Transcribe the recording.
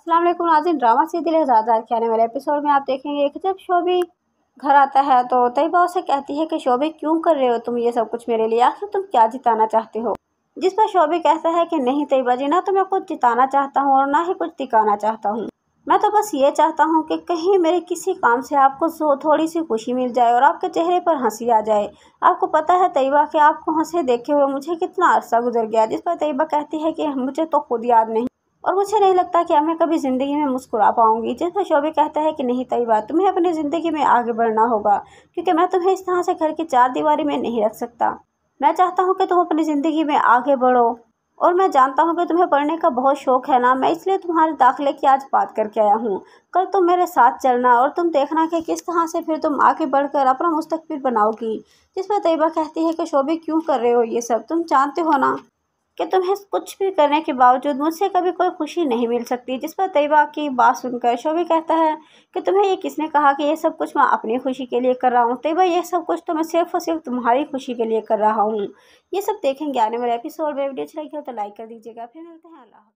अस्सलाम वालेकुम नाजिन ड्रामा सीधी लहजादार के आने वाले एपिसोड में आप देखेंगे कि जब शोभी घर आता है तो तयबा उसे कहती है कि शोभी क्यों कर रहे हो तुम ये सब कुछ मेरे लिए आखिर तुम क्या जिताना चाहते हो जिस पर शोभी कहता है कि नहीं तयबा जी ना तो मैं कुछ जिताना चाहता हूँ और ना ही कुछ दिखाना चाहता हूँ मैं तो बस ये चाहता हूँ कि कहीं मेरे किसी काम से आपको थोड़ी सी खुशी मिल जाए और आपके चेहरे पर हंसी आ जाए आपको पता है तयबा कि आपको हंसे देखे हुए मुझे कितना अरसा गुजर गया जिस पर तयबा कहती है कि मुझे तो खुद याद नहीं और मुझे नहीं लगता कि मैं कभी ज़िंदगी में मुस्कुरा पाऊँगी जिसमें शोबे कहता है कि नहीं तयबा तुम्हें अपनी ज़िंदगी में आगे बढ़ना होगा क्योंकि मैं तुम्हें इस तरह से घर की चार दीवारी में नहीं रख सकता मैं चाहता हूँ कि तुम अपनी ज़िंदगी में आगे बढ़ो और मैं जानता हूँ कि तुम्हें पढ़ने का बहुत शौक़ है ना मैं इसलिए तुम्हारे दाखिले की आज बात करके आया हूँ कल तुम मेरे साथ चलना और तुम देखना कि किस तरह से फिर तुम आगे बढ़कर अपना मुस्तकबिल बनाओगी जिसमें तैयबा कहती है कि शोबे क्यों कर रहे हो ये सब तुम जानते हो ना कि तुम्हें कुछ भी करने के बावजूद मुझसे कभी कोई खुशी नहीं मिल सकती जिस पर तयबा की बात सुनकर शोभी कहता है कि तुम्हें ये किसने कहा कि ये सब कुछ मैं अपनी खुशी के लिए कर रहा हूँ तयबा ये सब कुछ तो मैं सिर्फ और सिर्फ तुम्हारी खुशी के लिए कर रहा हूँ ये सब देखेंगे आने वाले एपिसोड में वीडियो अच्छी लगी हो तो लाइक कर दीजिएगा फिर मिलते हैं अल्लाह